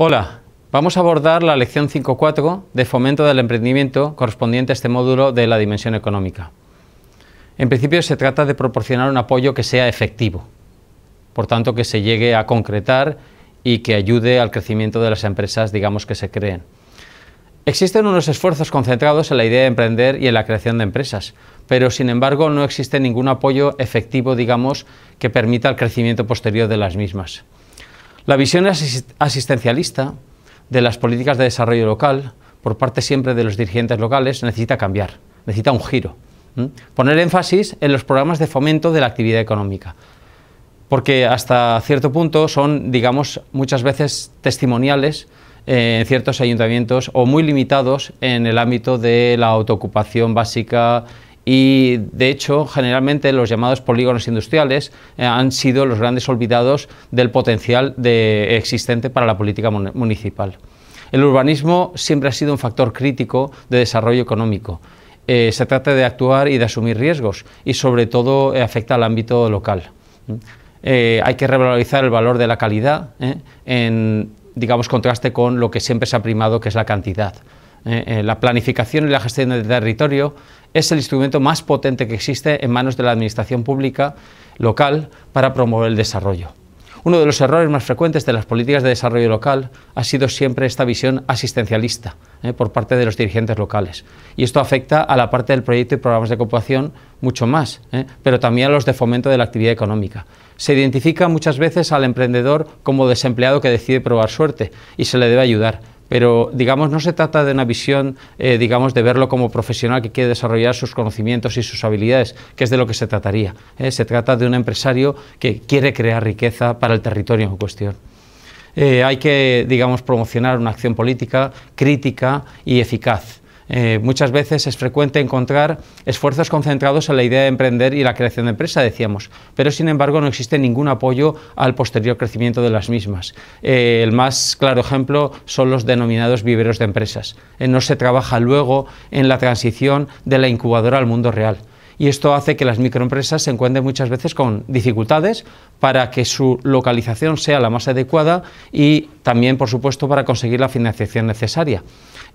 Hola, vamos a abordar la lección 5.4 de fomento del emprendimiento correspondiente a este módulo de la dimensión económica. En principio se trata de proporcionar un apoyo que sea efectivo, por tanto que se llegue a concretar y que ayude al crecimiento de las empresas, digamos, que se creen. Existen unos esfuerzos concentrados en la idea de emprender y en la creación de empresas, pero sin embargo no existe ningún apoyo efectivo, digamos, que permita el crecimiento posterior de las mismas. La visión asistencialista de las políticas de desarrollo local por parte siempre de los dirigentes locales necesita cambiar, necesita un giro. Poner énfasis en los programas de fomento de la actividad económica, porque hasta cierto punto son, digamos, muchas veces testimoniales eh, en ciertos ayuntamientos o muy limitados en el ámbito de la autoocupación básica y de hecho generalmente los llamados polígonos industriales eh, han sido los grandes olvidados del potencial existente para la política municipal. El urbanismo siempre ha sido un factor crítico de desarrollo económico. Eh, se trata de actuar y de asumir riesgos y sobre todo eh, afecta al ámbito local. Mm. hay que revalorizar el valor de la calidad en digamos contraste con lo que siempre se ha primado que es la cantidad. la planificación y la gestión del territorio es el instrumento más potente que existe en manos de la administración pública local para promover el desarrollo. Uno de los errores más frecuentes de las políticas de desarrollo local ha sido siempre esta visión asistencialista eh, por parte de los dirigentes locales. Y esto afecta a la parte del proyecto y programas de cooperación mucho más, eh, pero también a los de fomento de la actividad económica. Se identifica muchas veces al emprendedor como desempleado que decide probar suerte y se le debe ayudar, pero digamos no se trata de una visión, eh, digamos, de verlo como profesional que quiere desarrollar sus conocimientos y sus habilidades, que es de lo que se trataría. ¿eh? Se trata de un empresario que quiere crear riqueza para el territorio en cuestión. Eh, hay que, digamos, promocionar una acción política crítica y eficaz. Eh, muchas veces es frecuente encontrar esfuerzos concentrados en la idea de emprender y la creación de empresa, decíamos, pero sin embargo no existe ningún apoyo al posterior crecimiento de las mismas. Eh, el más claro ejemplo son los denominados viveros de empresas. Eh, no se trabaja luego en la transición de la incubadora al mundo real y esto hace que las microempresas se encuentren muchas veces con dificultades para que su localización sea la más adecuada y también, por supuesto, para conseguir la financiación necesaria.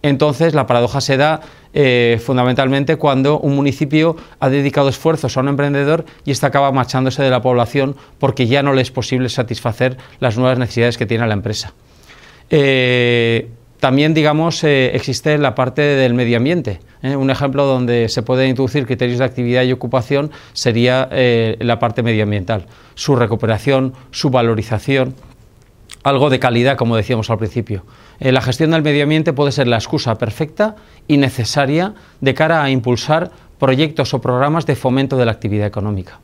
Entonces, la paradoja se da eh, fundamentalmente cuando un municipio ha dedicado esfuerzos a un emprendedor y este acaba marchándose de la población porque ya no le es posible satisfacer las nuevas necesidades que tiene la empresa. Eh, también, digamos, eh, existe la parte del medio ambiente. Un ejemplo donde se pueden introducir criterios de actividad y ocupación sería la parte medioambiental, su recuperación, su valorización algo de calidad, como decíamos al principio. Eh, la gestión del medio ambiente puede ser la excusa perfecta y necesaria de cara a impulsar proyectos o programas de fomento de la actividad económica.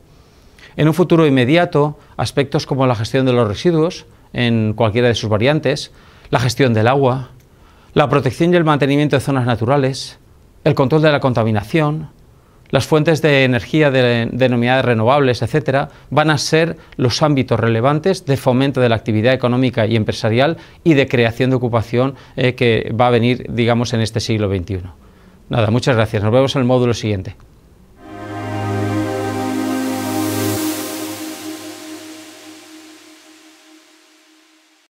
En un futuro inmediato, aspectos como la gestión de los residuos, en cualquiera de sus variantes, la gestión del agua, la protección y el mantenimiento de zonas naturales, el control de la contaminación, las fuentes de energía de, denominadas renovables, etcétera, van a ser los ámbitos relevantes de fomento de la actividad económica y empresarial y de creación de ocupación eh, que va a venir, digamos, en este siglo XXI. Nada, muchas gracias. Nos vemos en el módulo siguiente.